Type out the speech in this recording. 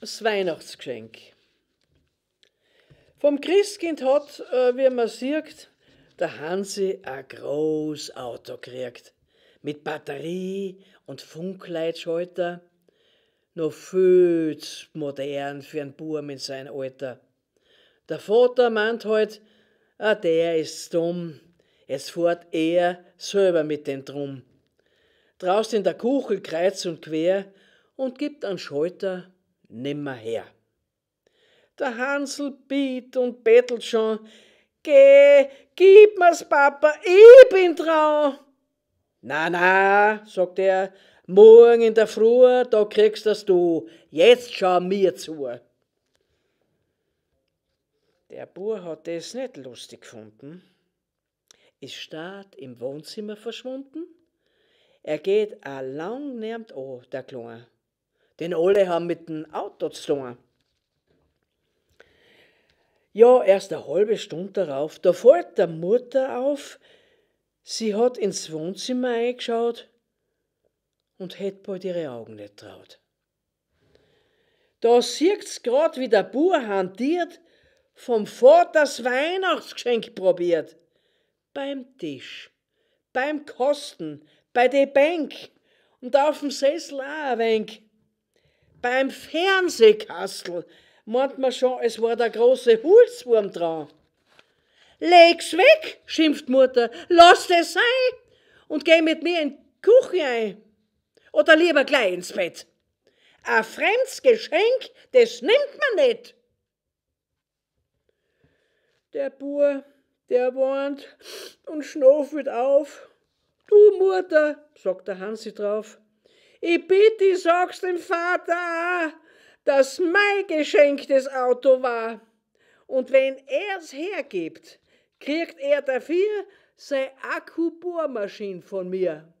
das Weihnachtsgeschenk. Vom Christkind hat, äh, wie man sieht, der Hansi ein großes Auto gekriegt. Mit Batterie und Funkleitschalter. Noch viel zu modern für einen Buben in seinem Alter. Der Vater meint halt, ah, der ist dumm. Jetzt fährt er selber mit dem Drum. Draußen in der Kuchel kreuz und quer und gibt einen Schalter nimmer her. Der Hansel biet und bettelt schon, Geh, gib mir's, Papa, ich bin dran. Na, na, sagt er, morgen in der Früh, da kriegst das du. Jetzt schau mir zu. Der Bur hat es nicht lustig gefunden, ist starrt im Wohnzimmer verschwunden. Er geht a lang nirgend an, der Kleine denn alle haben mit dem Auto zu tun. Ja, erst eine halbe Stunde darauf, da fällt der Mutter auf, sie hat ins Wohnzimmer eingeschaut und hat bald ihre Augen nicht traut. Da sieht's grad, wie der Bauer hantiert, vom Vaters Weihnachtsgeschenk probiert. Beim Tisch, beim Kosten, bei de Bank und auf dem Sessel auch ein wenig. Beim Fernsehkastel meint man schon, es war der große Hulswurm dran. Leg's weg, schimpft Mutter, lass es sein und geh mit mir in die Küche ein. Oder lieber gleich ins Bett. Ein fremdes Geschenk, das nimmt man nicht. Der Bur, der warnt und schnaufelt auf. Du Mutter, sagt der Hansi drauf, ich bitte, sag's dem Vater dass mein geschenktes Auto war. Und wenn er's hergibt, kriegt er dafür seine Akkubohrmaschine von mir.